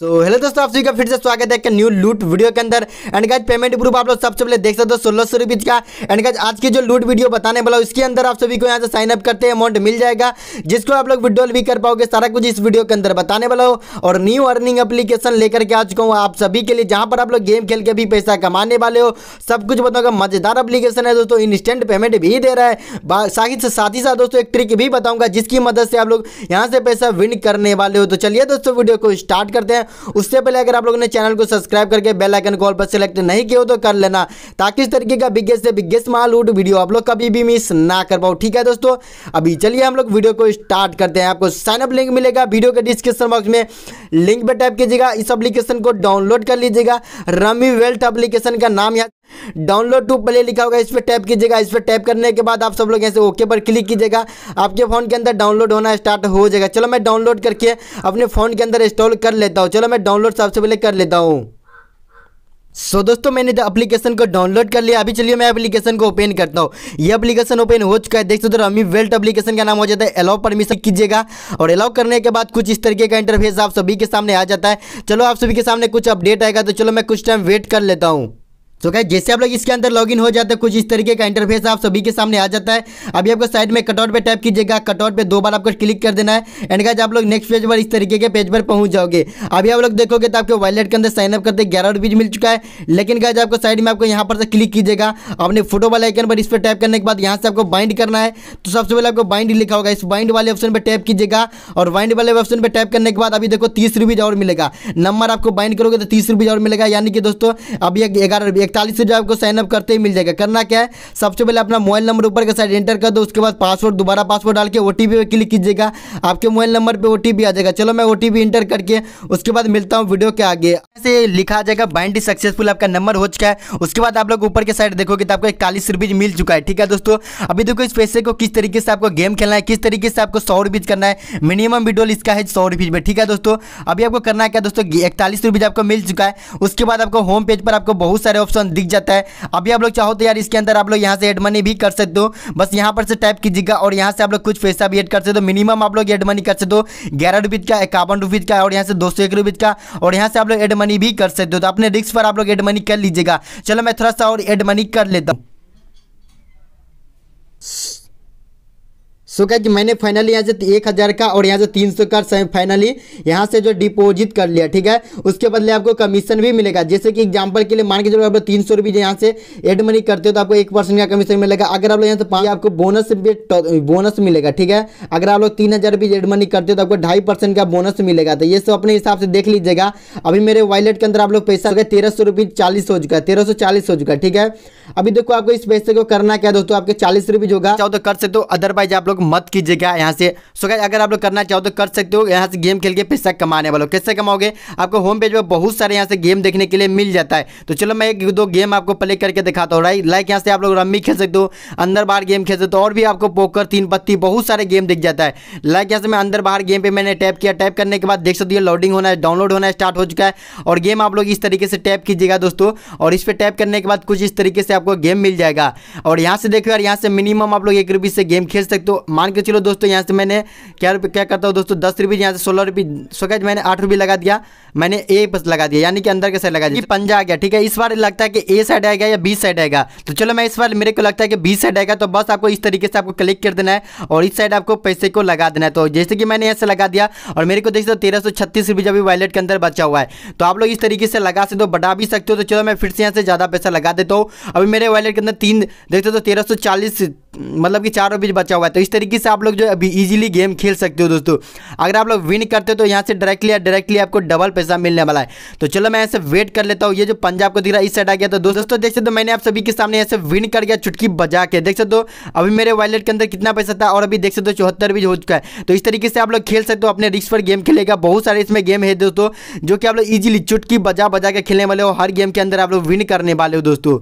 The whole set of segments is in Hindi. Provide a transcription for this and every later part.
तो हेलो दोस्तों आप सभी का फिर से स्वागत है न्यू लूट वीडियो के अंदर एंड गाइज पेमेंट प्रूफ आप लोग सबसे पहले देख सकते हो सोलह सौ रुपीज का एंड गाइज आज की जो लूट वीडियो बताने वाला उसके अंदर आप सभी को यहाँ से साइन अप करते हैं अमाउंट मिल जाएगा जिसको आप लोग विड्रॉल भी कर पाओगे सारा कुछ इस वीडियो के अंदर बताने वाला हो और न्यू अर्निंग एप्लीकेशन लेकर के आ चुका हूँ आप सभी के लिए जहाँ पर आप लोग गेम खेल के भी पैसा कमाने वाले हो सब कुछ बताऊंगा मजेदार अपलीकेशन है दोस्तों इंस्टेंट पेमेंट भी दे रहा है साथ ही साथ दोस्तों एक ट्रिक भी बताऊंगा जिसकी मदद से आप लोग यहाँ से पैसा विन करने वाले हो तो चलिए दोस्तों वीडियो को स्टार्ट करते हैं उससे पहले अगर आप लोगों ने चैनल को सब्सक्राइब करके बेल आइकन कॉल पर सेलेक्ट नहीं किया हो तो कर लेना ताकि इस तरीके का बिगेस्ट से बिगेस्ट माल उठ वीडियो आप लोग कभी भी मिस ना कर पाओ ठीक है दोस्तों अभी चलिए हम लोग वीडियो को स्टार्ट करते हैं आपको साइनअप लिंक मिलेगा वीडियो के डिस्क्रिप्शन बॉक्स में लिंक पर टाइप कीजिएगा इस एप्लीकेशन को डाउनलोड कर लीजिएगा रमी वेल्थ एप्लीकेशन का नाम यहाँ डाउनलोड टू प्ले लिखा होगा इस पर टैप कीजिएगा इस पर टैप करने के बाद आप सब लोग ऐसे ओके पर क्लिक कीजिएगा आपके फ़ोन के अंदर डाउनलोड होना स्टार्ट हो जाएगा चलो मैं डाउनलोड करके अपने फ़ोन के अंदर इंस्टॉल कर लेता हूँ चलो मैं डाउनलोड सबसे पहले कर लेता हूँ सो so, दोस्तों मैंने एप्लीकेशन को डाउनलोड कर लिया अभी चलिए मैं एप्लीकेशन को ओपन करता हूँ ये एप्लीकेशन ओपन हो चुका है देख सकते हो रमी वेल्ट एप्लीकेशन का नाम हो जाता है अलाउ परमिशन कीजिएगा और अलाउ करने के बाद कुछ इस तरीके का इंटरफेस आप सभी के सामने आ जाता है चलो आप सभी के सामने कुछ अपडेट आएगा तो चलो मैं कुछ टाइम वेट कर लेता हूँ तो क्या जैसे आप लोग इसके अंदर लॉगिन हो जाते हैं कुछ इस तरीके का इंटरफेस आप सभी के सामने आ जाता है अभी आपको साइड में कटआउट पे टाइप कीजिएगा कटआउट पे दो बार आपको क्लिक कर देना है एंड क्या आप लोग नेक्स्ट पेज पर इस तरीके के पेज पर पहुंच जाओगे अभी आप लोग देखोगे तो आपके वॉलेट के अंदर साइनअप करते ग्यारह रुपीज मिल चुका है लेकिन गाइज आपको साइड में आपको यहाँ पर से क्लिक कीजिएगा अपने फोटो वाले आइकन पर इस पर टाइप करने के बाद यहाँ से आपको बाइंड करना है तो सबसे पहले आपको बाइंड लिखा होगा इस बाइंड वाले ऑप्शन पर टाइप कीजिएगा और बाइंड वाले ऑप्शन पर टाइप करने के बाद अभी देखो तीस और मिलेगा नंबर आपको बाइंड करोगे तो तीस और मिलेगा यानी कि दोस्तों अभी ग्यारह इकतालीस जो आपको साइनअप करते ही मिल जाएगा करना क्या है सबसे पहले अपना मोबाइल नंबर ऊपर का साइड एंटर कर दो उसके बाद पासवर्ड दोबारा पासवर्ड डाल के ओ टी पे क्लिक कीजिएगा आपके मोबाइल नंबर पर ओ आ जाएगा चलो मैं ओ एंटर करके उसके बाद मिलता हूँ वीडियो के आगे से लिखा जाएगा बाइंड सक्सेसफुल आपका नंबर हो चुका है उसके बाद आप लोग ऊपर के साइड देखोगे तो आपको एक रुपीज मिल चुका है ठीक है दोस्तों अभी देखो इस पैसे को किस तरीके से आपको गेम खेलना है किस तरीके से आपको सौ रुपीज करना है मिनिमम विडोल इसका है सौ रुपीज में ठीक है दोस्तों अभी आपको करना है क्या दोस्तों इकतालीस रुपीज आपको मिल चुका है उसके बाद आपको होम पेज पर आपको बहुत सारे ऑप्शन दिख जाता है अभी आप लोग चाहो तो यार इसके अंदर आप लोग यहाँ से एड मनी भी कर सकते हो बस यहाँ पर से टाइप कीजिएगा और यहाँ से आप लोग कुछ पैसा भी एड कर सकते हो मिनिमम आप लोग एड मनी कर सकते हो ग्यारह रुपीज का इक्यावन रुपीज का और यहाँ से दो सौ एक रुपीज का और यहाँ से आप लोग एड मनी मनी भी कर सकते हो तो अपने रिक्स पर आप लोग एड मनी कर लीजिएगा चलो मैं थोड़ा सा और एड मनी कर लेता हूँ सो क्या मैंने फाइनली यहाँ से एक हज़ार का और यहाँ से तीन सौ का फाइनली यहाँ से जो डिपोजिट कर लिया ठीक है उसके बदले आपको कमीशन भी मिलेगा जैसे कि एग्जाम्पल के लिए मान के चलो आप तीन सौ रुपये यहाँ से एड मनी करते हो तो आपको एक परसेंट का कमीशन मिलेगा अगर आप लोग यहाँ से पाँच आपको बोनस बोनस मिलेगा ठीक है अगर आप लोग तीन हज़ार रुपये एड मनी करते हो तो आपको ढाई का बोनस मिलेगा तो ये सब अपने हिसाब से देख लीजिएगा अभी मेरे वॉलेट के अंदर आप लोग पैसा गए तेरह सौ रुपये चालीस हो चुका है तेरह सौ चालीस हो चुका है ठीक है अभी देखो आपको इस पैसे को करना क्या दोस्तों आपके चालीस रुपये होगा चाहो तो कर सकते हो अदरवाइज आप लोग मत कीजिएगा यहाँ से सो गाइज अगर आप लोग करना चाहो तो कर सकते हो यहाँ से गेम खेल के पैसा कमाने वालों कैसे कमाओगे आपको होम पेज पर बहुत सारे यहाँ से गेम देखने के लिए मिल जाता है तो चलो मैं एक दो गेम आपको प्ले करके दिखाता हूँ राइट लाइक यहाँ से आप लोग रम्मी खेल सकते हो अंदर बाहर गेम खेल सकते हो और भी आपको पोकर तीन पत्ती बहुत सारे गेम दिख जाता है लाइक यहाँ से मैं अंदर बाहर गेम पर मैंने टैप किया टैप करने के बाद देख सकते हो लोडिंग होना है डाउनलोड होना स्टार्ट हो चुका है और गेम आप लोग इस तरीके से टैप कीजिएगा दोस्तों और इस पर टैप करने के बाद कुछ इस तरीके से आपको गेम मिल जाएगा और यहाँ से देखो यार यहाँ से मिनिमम आप लोग एक रुपये से गेम खेल सकते हो मान के चलो दोस्तों यहाँ से मैंने क्या रुपये क्या करता हूँ दोस्तों दस रुपये यहाँ से सोलह रुपये सो क्या मैंने आठ रुपये लगा दिया मैंने ए बस लगा दिया यानी कि अंदर के साइड लगा दिया तो पंजा आ गया ठीक है इस बार लगता है कि ए साइड आएगा या बी साइड आएगा तो चलो मैं इस बार मेरे को लगता है कि बी साइड आएगा तो बस आपको इस तरीके से आपको क्लिक कर देना है और इस साइड आपको पैसे को लगा देना है तो जैसे कि मैंने यहाँ से लगा दिया और मेरे को देख सकते हो तेरह सौ छत्तीस रुपये अभी वॉलेट के अंदर बचा हुआ है तो आप लोग इस तरीके से लगा सकते हो तो बढ़ा भी सकते हो तो चलो मैं फिर से यहाँ से ज़्यादा पैसा लगा देता हूँ अभी मेरे वॉलेट के अंदर तीन देखते हो तो तेरह सौ चालीस मतलब कि चारों बीच बचा हुआ है तो इस तरीके से आप लोग जो अभी इजीली गेम खेल सकते हो दोस्तों अगर आप लोग विन करते हो तो यहाँ से डायरेक्टली या डायरेक्टली आपको डबल पैसा मिलने वाला है तो चलो मैं ऐसे वेट कर लेता हूँ ये जो पंजाब को दिख रहा है इस साइड आ गया तो दोस्तों देख सकते हो मैंने आप सभी के सामने ऐसे विन कर गया चुटकी बजा के देख सकते हो अभी मेरे वॉलेट के अंदर कितना पैसा था और अभी देख सकते हो चौहत्तर बीज हो चुका है तो इस तरीके से आप लोग खेल सकते हो अपने रिक्स पर गेम खेलेगा बहुत सारे इसमें गेम है दोस्तों जो कि आप लोग ईजिली चुटकी बजा बजा के खेलने वाले हो हर गेम के अंदर आप लोग विन करने वाले हो दोस्तों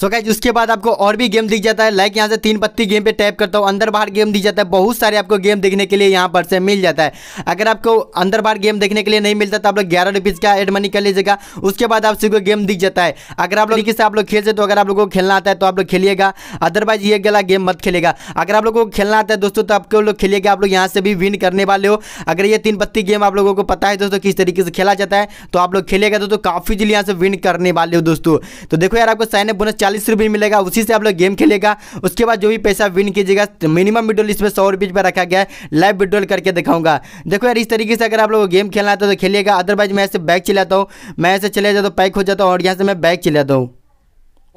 सो गाइज उसके बाद आपको और भी गेम दिख जाता है लाइक यहाँ से तीन पत्ती गेम पे टैप करता हूँ अंदर बाहर गेम दिख जाता है बहुत सारे आपको गेम देखने के लिए यहाँ पर से मिल जाता है अगर आपको अंदर बाहर गेम देखने के लिए नहीं मिलता तो आप लोग ग्यारह रुपीज़ का एड मनी कर लीजिएगा उसके बाद आप सबको गेम दिख जाता है अगर आप लोग किसी आप लोग खेल तो अगर आप लोग को खेलना आता है तो आप लोग खेलिएगा अदरवाइज ये गला गेम मत खेलेगा अगर आप लोग को खेलना आता है दोस्तों तो आपको लोग खेलिएगा आप लोग यहाँ से भी विन करने वाले हो अगर ये तीन पत्ती गेम आप लोगों को पता है दोस्तों किस तरीके से खेला जाता है तो आप लोग खेलेगा दोस्तों काफ़ी जल्दी यहाँ से विन करने वाले हो दोस्तों तो देखो यार आपको साइन बोनस चालीस रुपये मिलेगा उसी से आप लोग गेम खेलेगा उसके बाद जो भी पैसा विन कीजिएगा मिनिमम विड्रोल इसमें सौ रुपीज पर रखा गया है लाइव विड्रोल करके दिखाऊंगा देखो यार इस तरीके से अगर आप लोग गेम खेलना आता तो खेलिएगा अदरवाइज मैं ऐसे बैग चलाता हूँ मैं ऐसे चले जाता हूँ पैक हो जाता हूँ और यहाँ से मैं बैग चलाता हूँ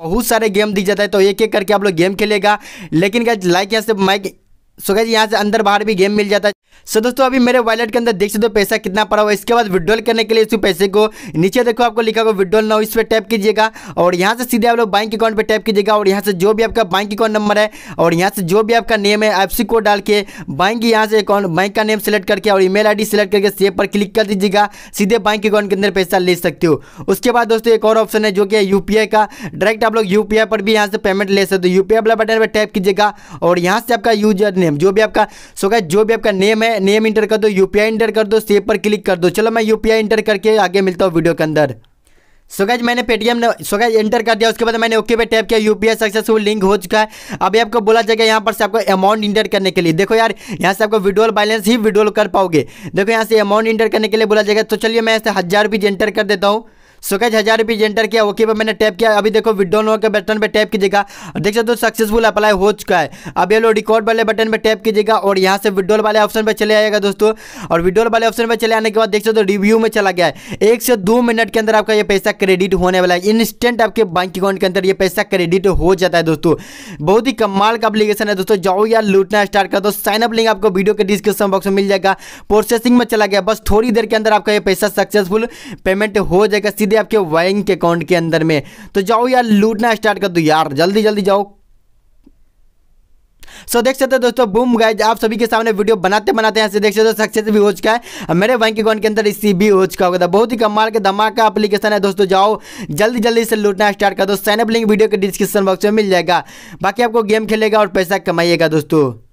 बहुत सारे गेम दिख जाता है तो एक एक करके आप लोग गेम खेलेगा लेकिन क्या लाइक यहाँ से माइक सो गए यहाँ से अंदर बाहर भी गेम मिल जाता है सो दोस्तों अभी मेरे वॉलेट के अंदर देख सकते हो पैसा कितना पड़ा हुआ इसके बाद विड्रॉल करने के लिए इस पैसे को नीचे देखो आपको लिखा होगा विड्रॉल नाउ इस पर टैप कीजिएगा और यहाँ से सीधे आप लोग बैंक अकाउंट पर टैप कीजिएगा और यहाँ से जो भी आपका बैंक अकाउंट नंबर है और यहाँ से जो भी आपका नेम है एफ कोड डाल के बैंक यहाँ से अकाउंट बैंक का नेम सेलेक्ट करके और ईमेल मेल सेलेक्ट करके सेव पर क्लिक कर दीजिएगा सीधे बैंक अकाउंट के अंदर पैसा ले सकते हो उसके बाद दोस्तों एक और ऑप्शन है जो कि यूपीआई का डायरेक्ट आप लोग यूपीआई पर भी यहाँ से पेमेंट ले सकते हो यूपीआई वाला बटन पर टैप कीजिएगा और यहाँ से आपका यूजर नेम जो भी आपका सो जो भी आपका नेम है में नेम इंटर कर दो यूपीआई इंटर कर दो सेव पर क्लिक कर दो चलो मैं यूपीआई इंटर करके आगे मिलता हूँ वीडियो के अंदर सो so मैंने पेटीएम सो गैज एंटर कर दिया उसके बाद मैंने ओके पे टैप किया यूपीआई सक्सेसफुल लिंक हो चुका है अभी आपको बोला जाएगा यहाँ पर से आपको अमाउंट इंटर करने के लिए देखो यार यहाँ से आपको विड्रोल बैलेंस ही विड्रोल कर पाओगे देखो यहाँ से अमाउंट इंटर करने के लिए बोला जाएगा तो चलिए मैं यहाँ से हज़ार रुपीज़ एंटर कर देता हूँ सो कैच हज़ार रुपीज़ एंटर किया ओके पर मैंने टैप किया अभी देखो विड्रो नो के बटन पर टैप कीजिएगा देख सकते हो सक्सेसफुल अप्लाई हो चुका है अब ये लो रिकॉर्ड वाले बटन पर टैप कीजिएगा और यहाँ से विड्रोल वाले ऑप्शन पर चले आएगा दोस्तों और विड्रोल वाले ऑप्शन पर चले आने के बाद देख सकते हो रिव्यू में चला गया है एक से दो मिनट के अंदर आपका ये पैसा क्रेडिट होने वाला है इंस्टेंट आपके बैंक अकाउंट के अंदर ये पैसा क्रेडिट हो जाता है दोस्तों बहुत ही कमाल का अपलीकेशन है दोस्तों जाओ यार लूटना स्टार्ट कर दो साइनअप लिंक आपको वीडियो के डिस्क्रिप्शन बॉक्स में मिल जाएगा प्रोसेसिंग में चला गया बस थोड़ी देर के अंदर आपका यह पैसा सक्सेसफुल पेमेंट हो जाएगा सीधे आपके वैंक अकाउंट के अंदर में तो जाओ यार लूटना स्टार्ट कर दो यार जल्दी जल्दी जाओ सो so, देख सकते हो दोस्तों बूम गाइज आप सभी के सामने वीडियो बनाते बनाते यहाँ से देख सकते हो सक्सेस भी हो चुका है मेरे बैंक अकाउंट के अंदर इसी भी हो चुका होगा तो बहुत ही कमाल के धमाका एप्लीकेशन है दोस्तों जाओ जल्दी जल्दी इसे लूटना स्टार्ट कर दो साइनअप लिंक वीडियो के डिस्क्रिप्शन बॉक्स में मिल जाएगा बाकी आपको गेम खेलेगा और पैसा कमाइएगा दोस्तों